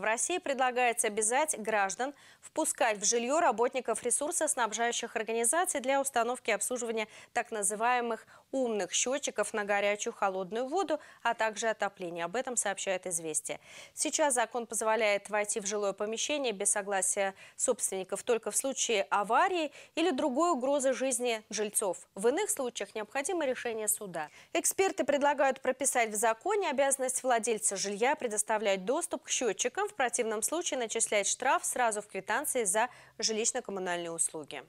В России предлагается обязать граждан впускать в жилье работников ресурсоснабжающих организаций для установки и обслуживания так называемых умных счетчиков на горячую холодную воду, а также отопление. Об этом сообщает «Известия». Сейчас закон позволяет войти в жилое помещение без согласия собственников только в случае аварии или другой угрозы жизни жильцов. В иных случаях необходимо решение суда. Эксперты предлагают прописать в законе обязанность владельца жилья предоставлять доступ к счетчикам, в противном случае начислять штраф сразу в квитанции за жилищно-коммунальные услуги.